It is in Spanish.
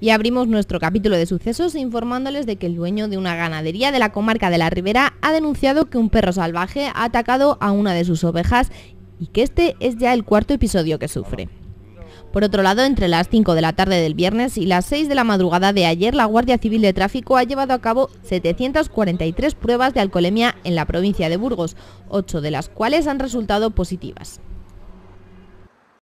Y abrimos nuestro capítulo de sucesos informándoles de que el dueño de una ganadería de la comarca de la Ribera ha denunciado que un perro salvaje ha atacado a una de sus ovejas y que este es ya el cuarto episodio que sufre. Por otro lado, entre las 5 de la tarde del viernes y las 6 de la madrugada de ayer, la Guardia Civil de Tráfico ha llevado a cabo 743 pruebas de alcoholemia en la provincia de Burgos, 8 de las cuales han resultado positivas.